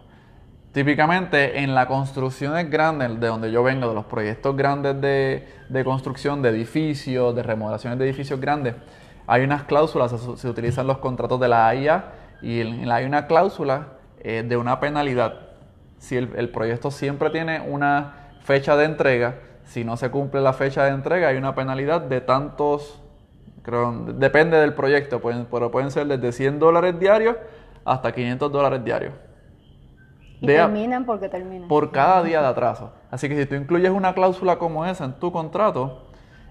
Típicamente en las construcciones grandes, de donde yo vengo, de los proyectos grandes de, construcción de edificios, de remodelaciones de edificios grandes, hay unas cláusulas, se, utilizan los contratos de la AIA y hay una cláusula eh, de una penalidad. Si el, el proyecto siempre tiene una fecha de entrega, si no se cumple la fecha de entrega, hay una penalidad de tantos depende del proyecto, pero pueden ser desde 100 dólares diarios hasta 500 dólares diarios. Y terminan porque terminan. Por cada día de atraso. Así que si tú incluyes una cláusula como esa en tu contrato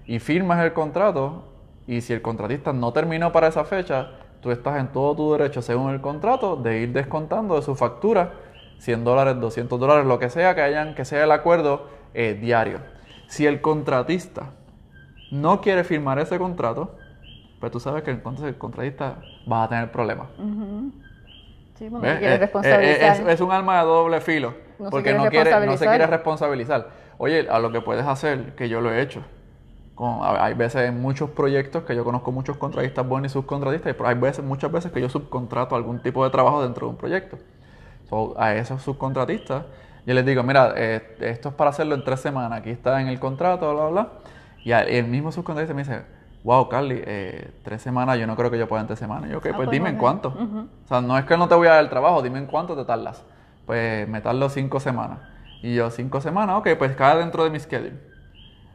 y firmas el contrato, y si el contratista no terminó para esa fecha, tú estás en todo tu derecho, según el contrato, de ir descontando de su factura 100 dólares, 200 dólares, lo que sea que hayan, que sea el acuerdo eh, diario. Si el contratista no quiere firmar ese contrato, pero tú sabes que entonces el contratista vas a tener problemas. Sí, no eh, quiere eh, responsabilizar. Es, un alma de doble filo, porque no, quiere, se quiere responsabilizar. Oye, a lo que puedes hacer, que yo lo he hecho. Con, hay veces en muchos proyectos que yo conozco muchos contratistas buenos y subcontratistas, pero hay veces, muchas veces que yo subcontrato algún tipo de trabajo dentro de un proyecto. a esos subcontratistas, yo les digo, mira, eh, esto es para hacerlo en tres semanas, aquí está en el contrato, bla, bla, bla. Y el mismo subcontratista me dice, wow, Carly, eh, tres semanas, yo no creo que yo pueda en tres semanas. Yo, ok, ah, pues, pues, dime en cuánto. O sea, no es que no te voy a dar el trabajo, dime en cuánto te tardas. Pues me tardo cinco semanas. Y yo, cinco semanas, ok, pues cae dentro de mi schedule.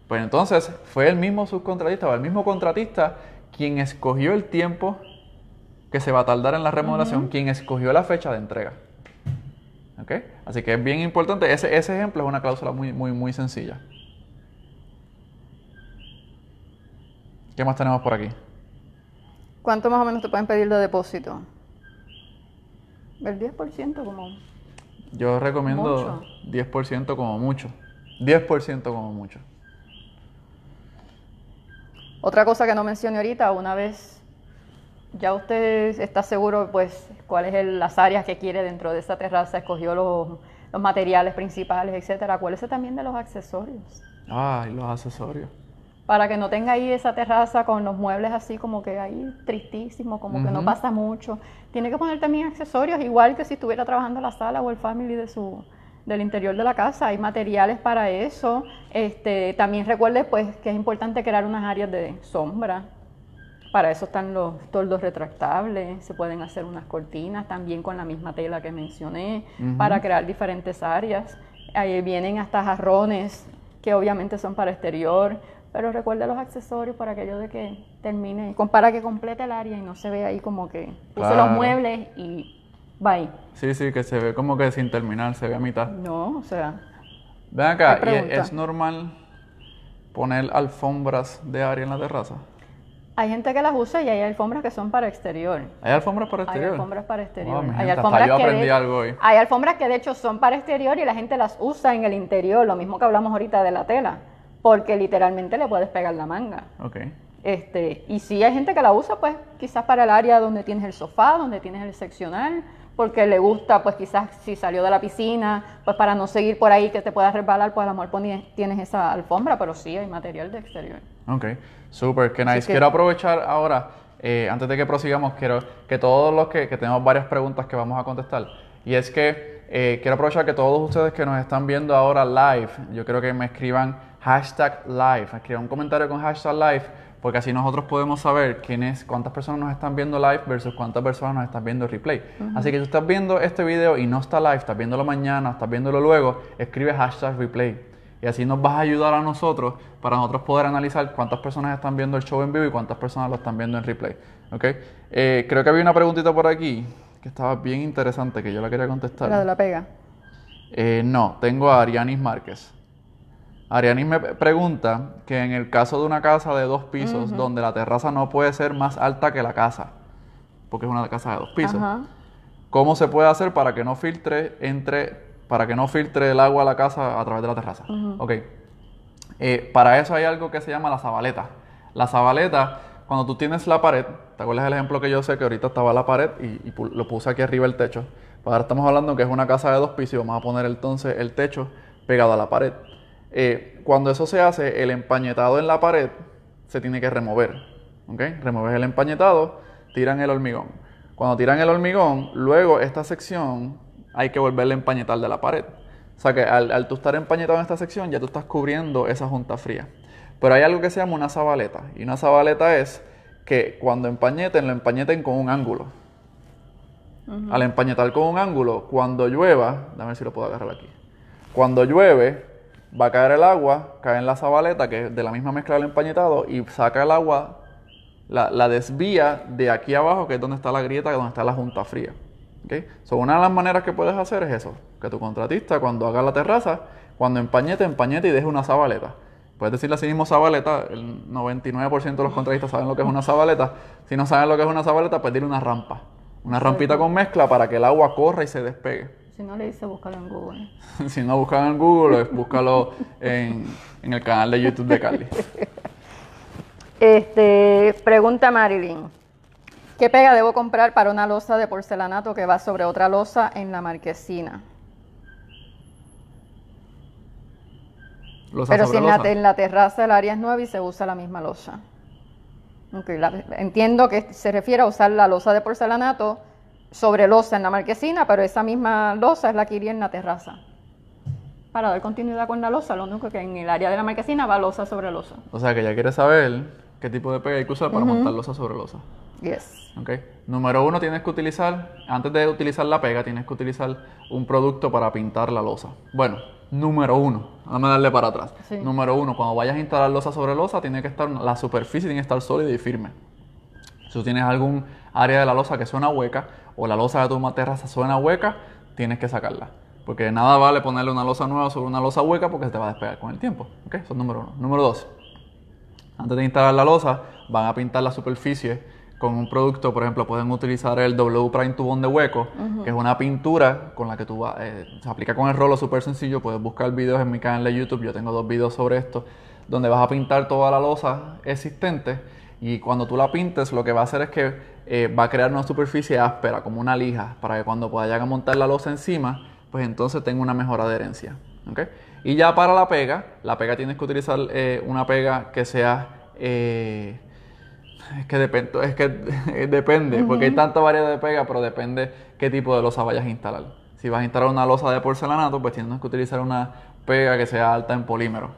Pues entonces fue el mismo subcontratista o el mismo contratista quien escogió el tiempo que se va a tardar en la remodelación, quien escogió la fecha de entrega. ¿Ok? Así que es bien importante. Ese, ese ejemplo es una cláusula muy, muy, muy sencilla. ¿Qué más tenemos por aquí? ¿Cuánto más o menos te pueden pedir de depósito? El 10% como... Yo recomiendo 10% como mucho. 10% como mucho. Otra cosa que no mencioné ahorita, una vez ya usted está seguro, pues, cuáles son las áreas que quiere dentro de esa terraza, escogió los, materiales principales, etcétera, es también de los accesorios. Ay, los accesorios para que no tenga ahí esa terraza con los muebles así como que ahí tristísimo, como que no pasa mucho. Tiene que poner también accesorios, igual que si estuviera trabajando la sala o el family de su del interior de la casa, hay materiales para eso. Este, también recuerde pues que es importante crear unas áreas de sombra. Para eso están los toldos retractables, se pueden hacer unas cortinas también con la misma tela que mencioné para crear diferentes áreas. Ahí vienen hasta jarrones que obviamente son para exterior pero recuerde los accesorios para aquello de que termine, para que complete el área y no se vea ahí como que puse los muebles y bye. Sí, sí, que se ve como que sin terminar, se ve a mitad. No, o sea. Ven acá, ¿es normal poner alfombras de área en la terraza? Hay gente que las usa y hay alfombras que son para exterior. ¿Hay alfombras para exterior? Hay alfombras para exterior. hay, alfombras que hay alfombras que de hecho son para exterior y la gente las usa en el interior, lo mismo que hablamos ahorita de la tela porque literalmente le puedes pegar la manga. Okay. Este, y si hay gente que la usa, pues quizás para el área donde tienes el sofá, donde tienes el seccional, porque le gusta, pues quizás si salió de la piscina, pues para no seguir por ahí que te puedas resbalar, pues a lo mejor tienes esa alfombra, pero sí hay material de exterior. Ok, super, qué nice. Quiero aprovechar ahora, eh, antes de que prosigamos, quiero que todos los que, que tenemos varias preguntas que vamos a contestar, y es que eh, quiero aprovechar que todos ustedes que nos están viendo ahora live, yo creo que me escriban hashtag live, Escribe un comentario con hashtag live, porque así nosotros podemos saber quién cuántas personas nos están viendo live versus cuántas personas nos están viendo replay. Así que si estás viendo este video y no está live, estás viéndolo mañana, estás viéndolo luego, escribe hashtag replay. Y así nos vas a ayudar a nosotros para nosotros poder analizar cuántas personas están viendo el show en vivo y cuántas personas lo están viendo en replay. Eh, creo que había una preguntita por aquí que estaba bien interesante que yo la quería contestar. ¿La de la pega? Eh, no, tengo a Arianis Márquez. Arianis me pregunta que en el caso de una casa de dos pisos, donde la terraza no puede ser más alta que la casa, porque es una casa de dos pisos, ¿cómo se puede hacer para que no filtre entre, para que no filtre el agua a la casa a través de la terraza? Eh, para eso hay algo que se llama la zabaleta. La zabaleta, cuando tú tienes la pared, ¿te acuerdas el ejemplo que yo sé que ahorita estaba la pared y, lo puse aquí arriba el techo? Pues ahora estamos hablando que es una casa de dos pisos, vamos a poner entonces el techo pegado a la pared. Eh, cuando eso se hace, el empañetado en la pared se tiene que remover. ¿ok? Remueves el empañetado, tiran el hormigón. Cuando tiran el hormigón, luego esta sección hay que volverle a empañetar de la pared. O sea que al, tú estar empañetado en esta sección, ya tú estás cubriendo esa junta fría. Pero hay algo que se llama una sabaleta. Y una sabaleta es que cuando empañeten, lo empañeten con un ángulo. Al empañetar con un ángulo, cuando llueva, Dame si lo puedo agarrar aquí. Cuando llueve, va a caer el agua, cae en la zabaleta, que es de la misma mezcla del empañetado, y saca el agua, la, desvía de aquí abajo, que es donde está la grieta, donde está la junta fría. So, una de las maneras que puedes hacer es eso, que tu contratista cuando haga la terraza, cuando empañete, empañete y deje una zabaleta. Puedes decirle así mismo zabaleta, el 99% de los contratistas saben lo que es una zabaleta. Si no saben lo que es una zabaleta, pues dile una rampa. Una rampita con mezcla para que el agua corra y se despegue. Si no le dice, búscalo en Google. <laughs> si no buscan en Google, búscalo en, el canal de YouTube de Cali. Este, pregunta Marilyn. ¿Qué pega debo comprar para una losa de porcelanato que va sobre otra losa en la marquesina? Losa Pero si en la, terraza del área es nueva y se usa la misma losa. entiendo que se refiere a usar la losa de porcelanato sobre losa en la marquesina, pero esa misma losa es la que iría en la terraza. Para dar continuidad con la losa, lo único que en el área de la marquesina va losa sobre losa. O sea que ya quieres saber qué tipo de pega hay que usar para montar losa sobre losa. Yes. Okay. Número uno, tienes que utilizar, antes de utilizar la pega, tienes que utilizar un producto para pintar la losa. Bueno, número uno, vamos darle para atrás. Número uno, cuando vayas a instalar losa sobre losa, tiene que estar, la superficie tiene que estar sólida y firme. Si tú tienes algún área de la losa que suena hueca o la losa de tu terraza suena hueca, tienes que sacarla. Porque nada vale ponerle una losa nueva sobre una losa hueca porque se te va a despegar con el tiempo. ¿Ok? Eso es número uno. Número dos. Antes de instalar la losa, van a pintar la superficie con un producto, por ejemplo, pueden utilizar el W Prime Tubón de Hueco, que es una pintura con la que tú vas, eh, se aplica con el rolo súper sencillo, puedes buscar videos en mi canal de YouTube, yo tengo dos videos sobre esto, donde vas a pintar toda la losa existente y cuando tú la pintes lo que va a hacer es que eh, va a crear una superficie áspera, como una lija, para que cuando vaya a montar la losa encima, pues entonces tenga una mejor adherencia. Y ya para la pega, la pega tienes que utilizar eh, una pega que sea... Eh, es que, es que <laughs> depende, porque hay tanta variedad de pega, pero depende qué tipo de losa vayas a instalar. Si vas a instalar una losa de porcelanato, pues tienes que utilizar una pega que sea alta en polímero.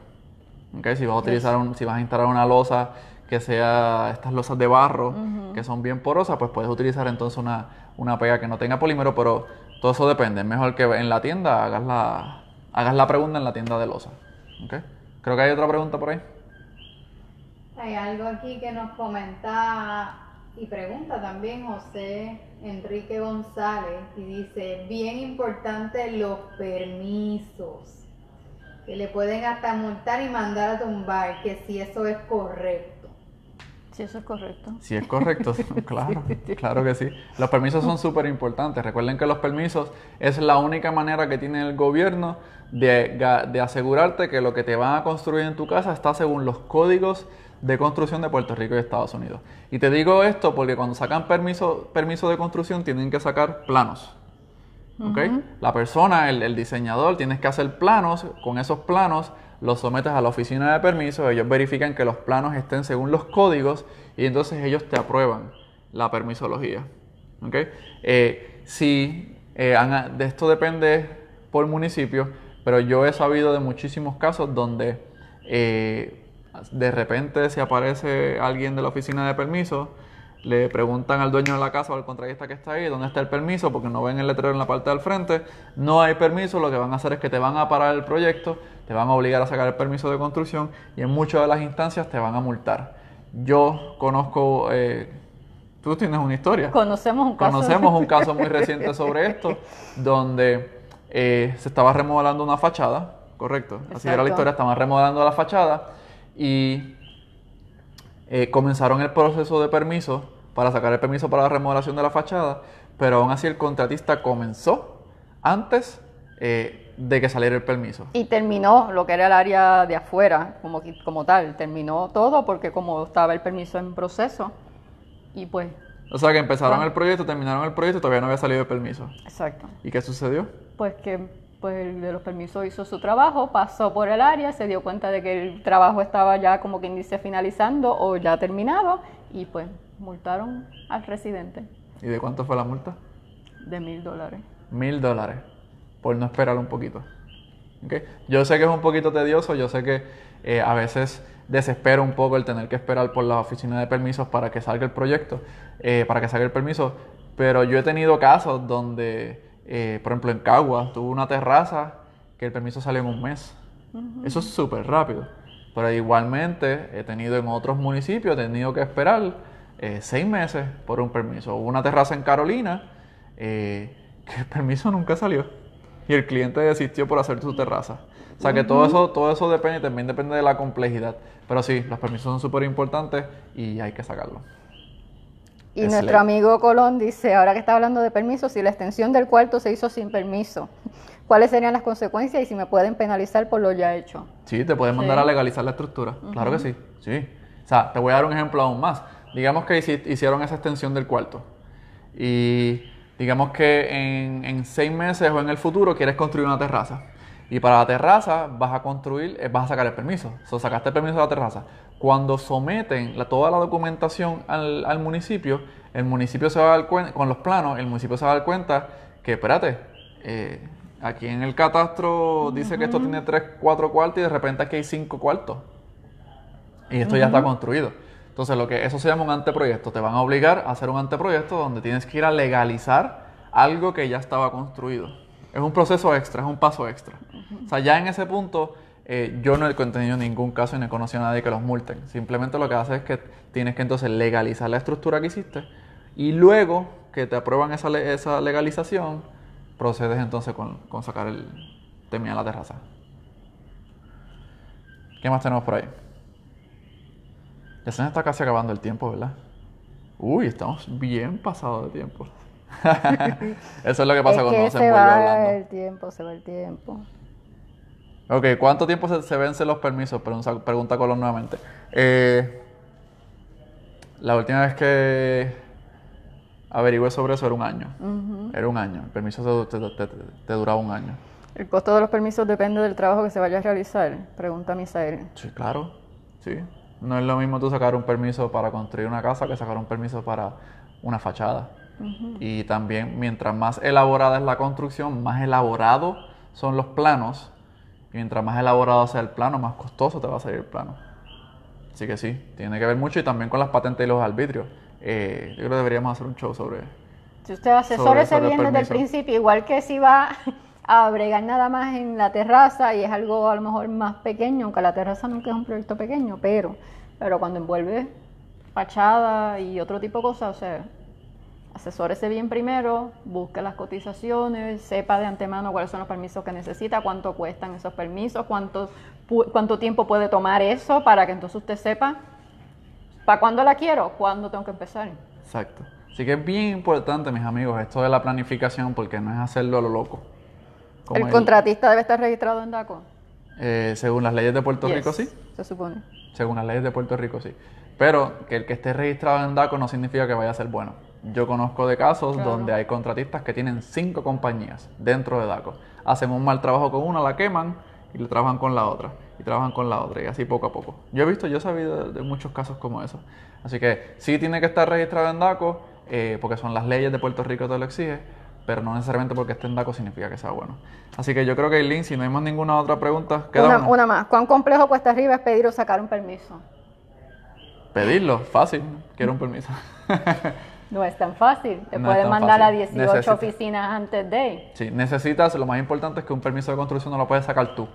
Si, vas a utilizar si vas a instalar una losa que sea estas losas de barro, que son bien porosas, pues puedes utilizar entonces una, una pega que no tenga polímero, pero todo eso depende. mejor que en la tienda hagas la, hagas la pregunta en la tienda de losas ¿Okay? Creo que hay otra pregunta por ahí. Hay algo aquí que nos comenta y pregunta también José Enrique González y dice, bien importante los permisos, que le pueden hasta multar y mandar a tumbar, que si eso es correcto. Si eso es correcto. Si es correcto, <laughs> claro, claro que sí. Los permisos son súper importantes. Recuerden que los permisos es la única manera que tiene el gobierno de, asegurarte que lo que te van a construir en tu casa está según los códigos de construcción de Puerto Rico y Estados Unidos. Y te digo esto porque cuando sacan permiso, permiso de construcción tienen que sacar planos. ¿okay? La persona, el, el diseñador, tienes que hacer planos. Con esos planos los sometes a la oficina de permisos, ellos verifican que los planos estén según los códigos y entonces ellos te aprueban la permisología. Eh, si, eh, de esto depende por municipio, pero yo he sabido de muchísimos casos donde eh, de repente se aparece alguien de la oficina de permisos, le preguntan al dueño de la casa o al contratista que está ahí dónde está el permiso, porque no ven el letrero en la parte del frente, no hay permiso, lo que van a hacer es que te van a parar el proyecto, te van a obligar a sacar el permiso de construcción y en muchas de las instancias te van a multar. Yo conozco, eh, tú tienes una historia. Conocemos un caso. Conocemos un caso muy reciente sobre esto, donde eh, se estaba remodelando una fachada, correcto, así era la historia, estaban remodelando la fachada y eh, comenzaron el proceso de permiso para sacar el permiso para la remodelación de la fachada, pero aún así el contratista comenzó antes de que saliera el permiso. Y terminó lo que era el área de afuera, como, como tal, terminó todo porque como estaba el permiso en proceso, y pues... O sea, que empezaron ah. el proyecto, terminaron el proyecto y todavía no había salido el permiso. Exacto. ¿Y qué sucedió? Pues que pues, el de los permisos hizo su trabajo, pasó por el área, se dio cuenta de que el trabajo estaba ya como que dice finalizando o ya terminado y pues multaron al residente. ¿Y de cuánto fue la multa? De mil dólares. Mil dólares por no esperar un poquito. ¿Okay? Yo sé que es un poquito tedioso, yo sé que eh, a veces desespero un poco el tener que esperar por la oficina de permisos para que salga el proyecto, eh, para que salga el permiso, pero yo he tenido casos donde, eh, por ejemplo, en Cagua tuvo una terraza que el permiso salió en un mes. Eso es súper rápido. Pero igualmente he tenido en otros municipios, he tenido que esperar seis meses por un permiso. Hubo una terraza en Carolina que el permiso nunca salió y el cliente desistió por hacer su terraza. O sea que todo eso, todo eso depende y también depende de la complejidad. Pero sí, los permisos son súper importantes y hay que sacarlo. Y nuestro amigo Colón dice, ahora que está hablando de permisos, si la extensión del cuarto se hizo sin permiso, <laughs> ¿cuáles serían las consecuencias y si me pueden penalizar por lo ya hecho? Sí, te pueden mandar a legalizar la estructura, claro que sí, sí. O sea, te voy a dar un ejemplo aún más. Digamos que hicieron esa extensión del cuarto y Digamos que en, seis meses o en el futuro quieres construir una terraza. Y para la terraza vas a construir, eh, vas a sacar el permiso. O sacaste el permiso de la terraza. Cuando someten toda la documentación al, municipio, el municipio se va con los planos, el municipio se va a dar cuenta que, espérate, eh, aquí en el catastro dice que esto tiene tres, cuatro cuartos y de repente aquí hay cinco cuartos. Y esto ya está construido. Entonces, lo que eso se llama un anteproyecto. Te van a obligar a hacer un anteproyecto donde tienes que ir a legalizar algo que ya estaba construido. Es un proceso extra, es un paso extra. O sea, ya en ese punto eh, yo no he tenido ningún caso y no he conocido a nadie que los multen. Simplemente lo que hace es que tienes que entonces legalizar la estructura que hiciste y luego que te aprueban esa, esa legalización, procedes entonces con, con sacar el... de la terraza. ¿Qué más tenemos por ahí? se está casi acabando el tiempo, ¿verdad? Uy, estamos bien pasados de tiempo. <laughs> Eso es lo que pasa cuando se, se va el tiempo, se va el tiempo. Ok, ¿cuánto tiempo se, vence vencen los permisos? Pregunta, pregunta Colón nuevamente. Eh, la última vez que averigüé sobre eso era un año. Era un año. El permiso te, te, duraba un año. El costo de los permisos depende del trabajo que se vaya a realizar, pregunta Misael. Sí, claro. Sí, no es lo mismo tú sacar un permiso para construir una casa que sacar un permiso para una fachada. Y también mientras más elaborada es la construcción, más elaborado son los planos. Y mientras más elaborado sea el plano, más costoso te va a salir el plano. Así que sí, tiene que ver mucho y también con las patentes y los arbitrios. Eh, yo creo que deberíamos hacer un show sobre... Si usted asesores ese bien desde el principio, igual que si va a bregar nada más en la terraza y es algo a lo mejor más pequeño, aunque la terraza nunca es un proyecto pequeño, pero, pero cuando envuelve fachada y otro tipo de cosas, o sea, asesórese bien primero, busque las cotizaciones, sepa de antemano cuáles son los permisos que necesita, cuánto cuestan esos permisos, cuánto, cuánto tiempo puede tomar eso para que entonces usted sepa para cuándo la quiero, cuándo tengo que empezar. Exacto. Así que es bien importante, mis amigos, esto de la planificación porque no es hacerlo a lo loco. ¿El, contratista debe estar registrado en DACO? Eh, según las leyes de Puerto Rico, sí. Se supone. Según las leyes de Puerto Rico, sí. Pero que el que esté registrado en DACO no significa que vaya a ser bueno. Yo conozco de casos donde hay contratistas que tienen cinco compañías dentro de DACO. Hacen un mal trabajo con una, la queman y lo trabajan con la otra. Y trabajan con la otra y así poco a poco. Yo he visto, yo he sabido de, muchos casos como esos. Así que sí tiene que estar registrado en DACO eh, porque son las leyes de Puerto Rico que te lo exigen pero no necesariamente porque esté en DACO significa que sea bueno. Así que yo creo que, Aileen, si no hay más ninguna otra pregunta, queda una, una. más. ¿Cuán complejo cuesta arriba es pedir o sacar un permiso? Pedirlo, fácil. Quiero un permiso. <laughs> no es tan fácil. Te pueden mandar a 18 oficinas antes de. Sí, necesitas, lo más importante es que un permiso de construcción no lo puedes sacar tú.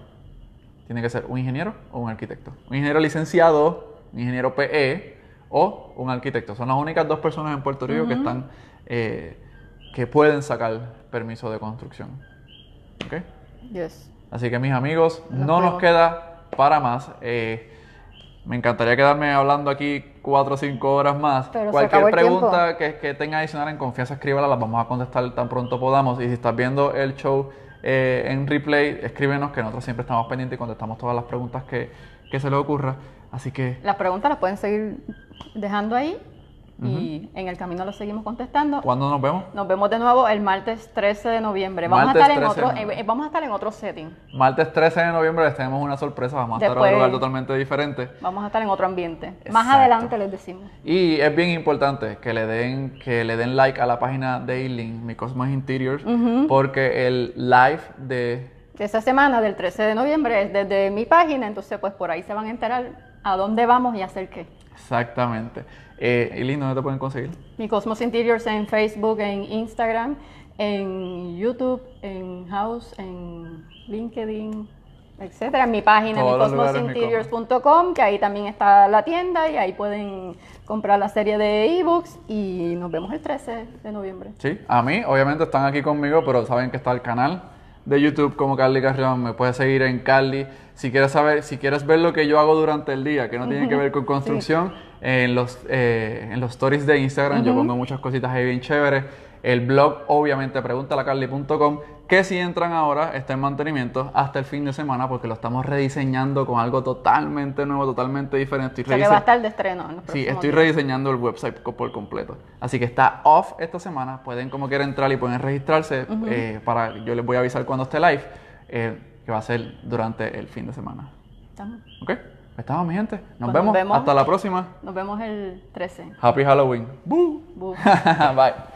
Tiene que ser un ingeniero o un arquitecto. Un ingeniero licenciado, un ingeniero PE o un arquitecto. Son las únicas dos personas en Puerto Rico que están eh, que pueden sacar permiso de construcción. ¿Ok? Yes. Así que mis amigos, no nos queda para más. Eh, me encantaría quedarme hablando aquí cuatro o cinco horas más. Pero Cualquier pregunta que, que, tenga adicional en confianza, escríbala, las vamos a contestar tan pronto podamos. Y si estás viendo el show eh, en replay, escríbenos que nosotros siempre estamos pendientes y contestamos todas las preguntas que, que se les ocurra. Así que... Las preguntas las pueden seguir dejando ahí y en el camino lo seguimos contestando. ¿Cuándo nos vemos? Nos vemos de nuevo el martes 13 de noviembre. Vamos, a estar, en otro, eh, vamos a estar en otro setting. Martes 13 de noviembre les tenemos una sorpresa. Vamos a estar en un lugar totalmente diferente. Vamos a estar en otro ambiente. Más adelante les decimos. Y es bien importante que le den, que le den like a la página de E-Link Mi Cosmos Interiors, porque el live de esa semana del 13 de noviembre es desde mi página, entonces pues por ahí se van a enterar a dónde vamos y hacer qué. Exactamente. Eh, Eileen, ¿dónde te pueden conseguir? Mi Cosmos Interiors en Facebook, en Instagram, en YouTube, en House, en LinkedIn, etcétera. En mi página, micosmosinteriors.com, que ahí también está la tienda y ahí pueden comprar la serie de ebooks y nos vemos el 13 de noviembre. Sí, a mí, obviamente están aquí conmigo, pero saben que está el canal de YouTube como Carly Carrión, me puedes seguir en Carly. Si quieres saber, si quieres ver lo que yo hago durante el día, que no tiene que ver con <laughs> construcción, en los, eh, en los stories de Instagram yo pongo muchas cositas ahí bien chéveres. El blog, obviamente, preguntalacarly.com, que si entran ahora, está en mantenimiento hasta el fin de semana, porque lo estamos rediseñando con algo totalmente nuevo, totalmente diferente. Estoy o sea va a estar de estreno. sí, estoy rediseñando el website por completo. Así que está off esta semana. Pueden como quieran entrar y pueden registrarse. Eh, para Yo les voy a avisar cuando esté live, eh, que va a ser durante el fin de semana. ¿Ok? Estamos, mi gente. Nos, pues vemos. Hasta la próxima. Nos vemos el 13. Happy Halloween. <laughs> Bye.